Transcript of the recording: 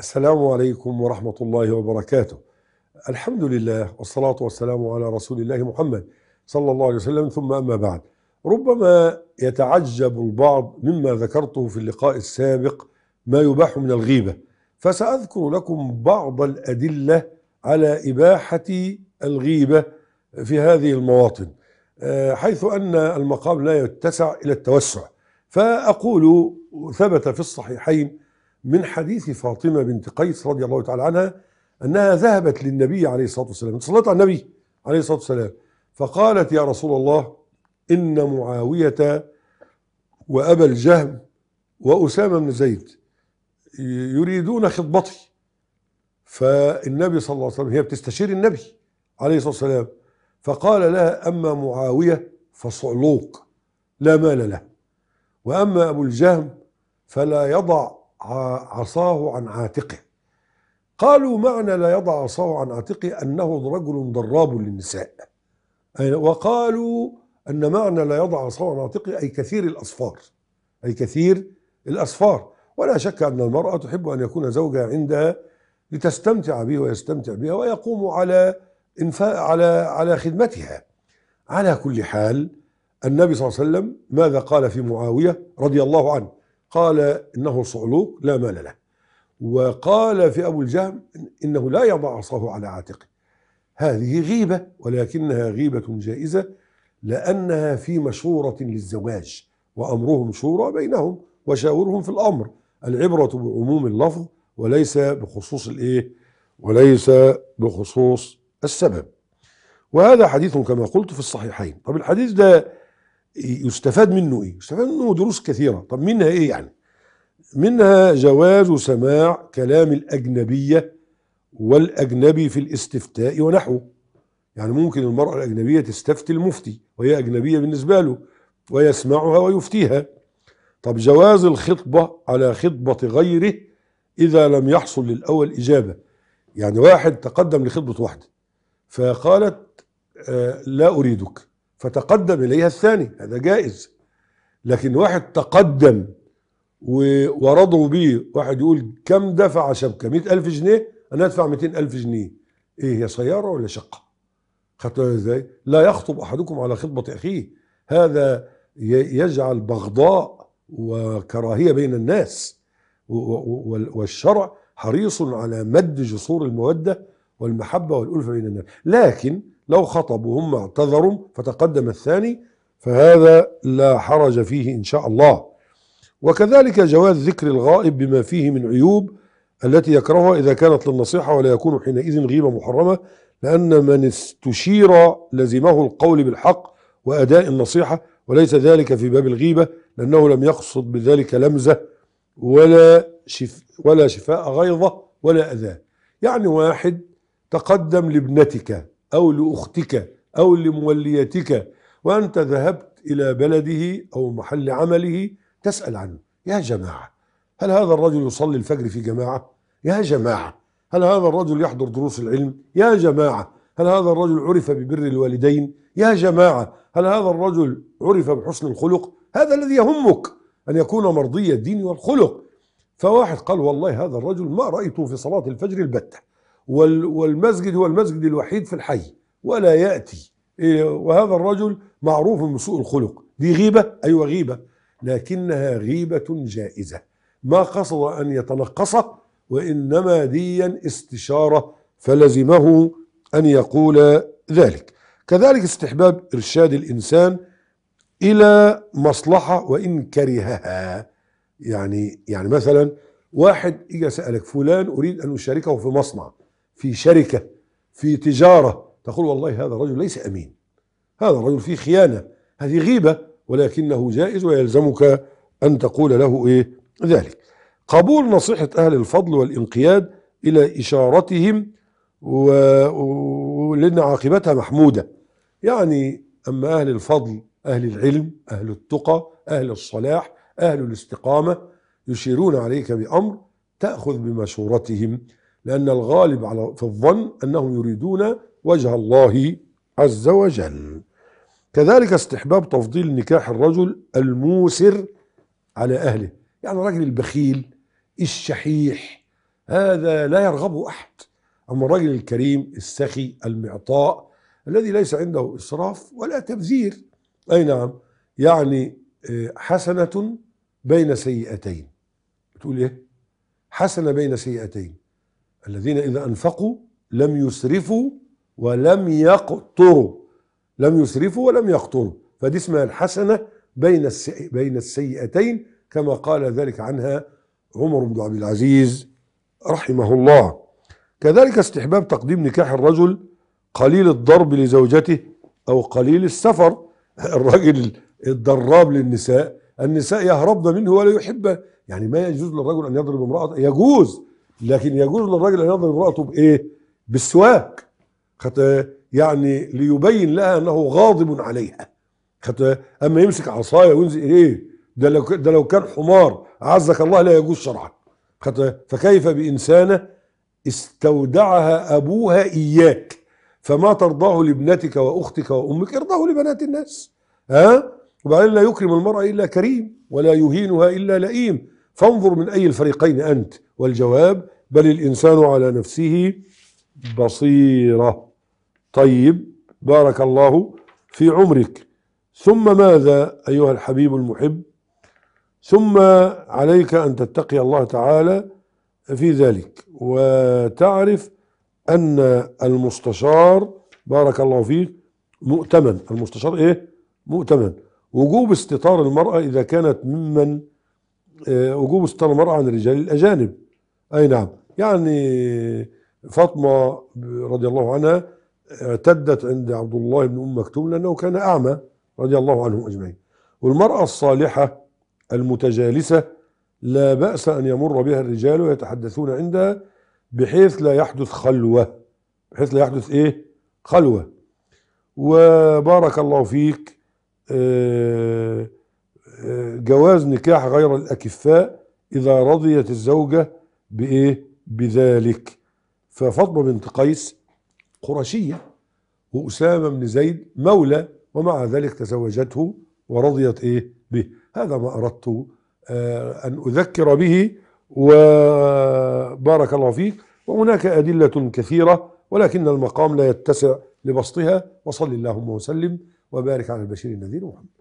السلام عليكم ورحمة الله وبركاته الحمد لله والصلاة والسلام على رسول الله محمد صلى الله عليه وسلم ثم أما بعد ربما يتعجب البعض مما ذكرته في اللقاء السابق ما يباح من الغيبة فسأذكر لكم بعض الأدلة على إباحة الغيبة في هذه المواطن آه، حيث أن المقام لا يتسع إلى التوسع فأقول ثبت في الصحيحين من حديث فاطمة بنت قيس رضي الله تعالى عنها أنها ذهبت للنبي عليه الصلاة والسلام صلت على النبي عليه الصلاة والسلام فقالت يا رسول الله إن معاوية وأبا الجهم وأسامة بن زيد يريدون خطبتي فالنبي صلى الله عليه وسلم هي بتستشير النبي عليه الصلاة والسلام فقال لها أما معاوية فصعلوق لا مال له وأما أبو الجهم فلا يضع عصاه عن عاتقه قالوا معنى لا يضع عصاه عن عاتقه أنه رجل ضراب للنساء وقالوا أن معنى لا يضع عصاه عن عاتقه أي كثير الأصفار أي كثير الأصفار ولا شك أن المرأة تحب أن يكون زوجها عندها لتستمتع به ويستمتع بها ويقوم على إنفاء على على خدمتها على كل حال النبي صلى الله عليه وسلم ماذا قال في معاوية رضي الله عنه قال إنه صعلوك لا مال له وقال في أبو الجهم إنه لا يضع عصاه على عاتقه هذه غيبة ولكنها غيبة جائزة لأنها في مشورة للزواج وأمرهم شورى بينهم وشاورهم في الأمر العبرة بعموم اللفظ وليس بخصوص الإيه وليس بخصوص السبب وهذا حديث كما قلت في الصحيحين طب الحديث ده يستفاد منه ايه؟ يستفاد منه دروس كثيره، طب منها ايه يعني؟ منها جواز سماع كلام الاجنبيه والاجنبي في الاستفتاء ونحوه. يعني ممكن المراه الاجنبيه تستفتي المفتي وهي اجنبيه بالنسبه له ويسمعها ويفتيها. طب جواز الخطبه على خطبه غيره اذا لم يحصل للاول اجابه. يعني واحد تقدم لخطبه واحده فقالت آه لا اريدك فتقدم اليها الثاني هذا جائز لكن واحد تقدم ورضوا به واحد يقول كم دفع شبكه 100000 جنيه انا ادفع 200000 جنيه ايه هي سياره ولا شقه خدت ازاي لا يخطب احدكم على خطبه اخيه هذا يجعل بغضاء وكراهيه بين الناس والشرع حريص على مد جسور الموده والمحبة والألفة بين الناس لكن لو خطبوا هم اعتذروا فتقدم الثاني فهذا لا حرج فيه إن شاء الله وكذلك جواز ذكر الغائب بما فيه من عيوب التي يكرهها إذا كانت للنصيحة ولا يكون حينئذ غيبة محرمة لأن من استشير لزمه القول بالحق وأداء النصيحة وليس ذلك في باب الغيبة لأنه لم يقصد بذلك لمزة ولا شفاء غيظة ولا أذى يعني واحد تقدم لابنتك أو لأختك أو لموليتك وأنت ذهبت إلى بلده أو محل عمله تسأل عنه يا جماعة هل هذا الرجل يصلي الفجر في جماعة؟ يا جماعة هل هذا الرجل يحضر دروس العلم؟ يا جماعة هل هذا الرجل عرف ببر الوالدين؟ يا جماعة هل هذا الرجل عرف بحسن الخلق؟ هذا الذي يهمك أن يكون مرضي الدين والخلق فواحد قال والله هذا الرجل ما رأيته في صلاة الفجر البتة والمسجد هو المسجد الوحيد في الحي ولا يأتي إيه، وهذا الرجل معروف بسوء الخلق دي غيبة أيوة غيبة لكنها غيبة جائزة ما قصد أن يتنقص وإنما ديا استشارة فلزمه أن يقول ذلك كذلك استحباب إرشاد الإنسان إلى مصلحة وإن كرهها يعني يعني مثلا واحد إجا سألك فلان أريد أن أشاركه في مصنع في شركة في تجارة تقول والله هذا الرجل ليس أمين هذا الرجل فيه خيانة هذه غيبة ولكنه جائز ويلزمك أن تقول له إيه ذلك قبول نصيحة أهل الفضل والإنقياد إلى إشارتهم ولأن عاقبتها محمودة يعني أما أهل الفضل أهل العلم أهل التقى أهل الصلاح أهل الاستقامة يشيرون عليك بأمر تأخذ بمشورتهم لأن الغالب على في الظن أنهم يريدون وجه الله عز وجل كذلك استحباب تفضيل نكاح الرجل الموسر على أهله يعني الرجل البخيل الشحيح هذا لا يرغبه أحد أما الرجل الكريم السخي المعطاء الذي ليس عنده إسراف ولا تبذير أي نعم يعني آه، حسنة بين سيئتين بتقول إيه حسنة بين سيئتين الذين إذا أنفقوا لم يسرفوا ولم يقتروا لم يسرفوا ولم يقتروا فدي اسمها الحسنة بين بين السيئتين كما قال ذلك عنها عمر بن عبد العزيز رحمه الله كذلك استحباب تقديم نكاح الرجل قليل الضرب لزوجته أو قليل السفر الرجل الضراب للنساء النساء يهربن منه ولا يحبه يعني ما يجوز للرجل أن يضرب امرأة يجوز لكن يجوز للرجل ان يضرب امراته بايه؟ بالسواك يعني ليبين لها انه غاضب عليها اما يمسك عصايه وينزل ايه؟ ده لو ده لو كان حمار اعزك الله لا يجوز شرعا فكيف بانسانه استودعها ابوها اياك فما ترضاه لابنتك واختك وامك ارضاه لبنات الناس ها وبعدين لا يكرم المرأة إلا كريم ولا يهينها إلا لئيم فانظر من أي الفريقين أنت والجواب بل الإنسان على نفسه بصيرة طيب بارك الله في عمرك ثم ماذا أيها الحبيب المحب ثم عليك أن تتقي الله تعالى في ذلك وتعرف أن المستشار بارك الله فيه مؤتمن المستشار إيه مؤتمن وجوب استطار المرأة إذا كانت ممن آه، وجوب استطار المرأة عن الرجال الأجانب أي نعم يعني فاطمة رضي الله عنها اعتدت عند عبد الله بن أم مكتوم لأنه كان أعمى رضي الله عنهم أجمعين والمرأة الصالحة المتجالسة لا بأس أن يمر بها الرجال ويتحدثون عندها بحيث لا يحدث خلوة بحيث لا يحدث إيه خلوة وبارك الله فيك آه، آه، جواز نكاح غير الأكفاء إذا رضيت الزوجة بايه بذلك ففاطمه بنت قيس قرشيه واسامه بن زيد مولى ومع ذلك تزوجته ورضيت ايه به هذا ما اردت آه، ان اذكر به وبارك الله فيك وهناك ادله كثيره ولكن المقام لا يتسع لبسطها وصل اللهم وسلم وبارك على البشير النذير محمد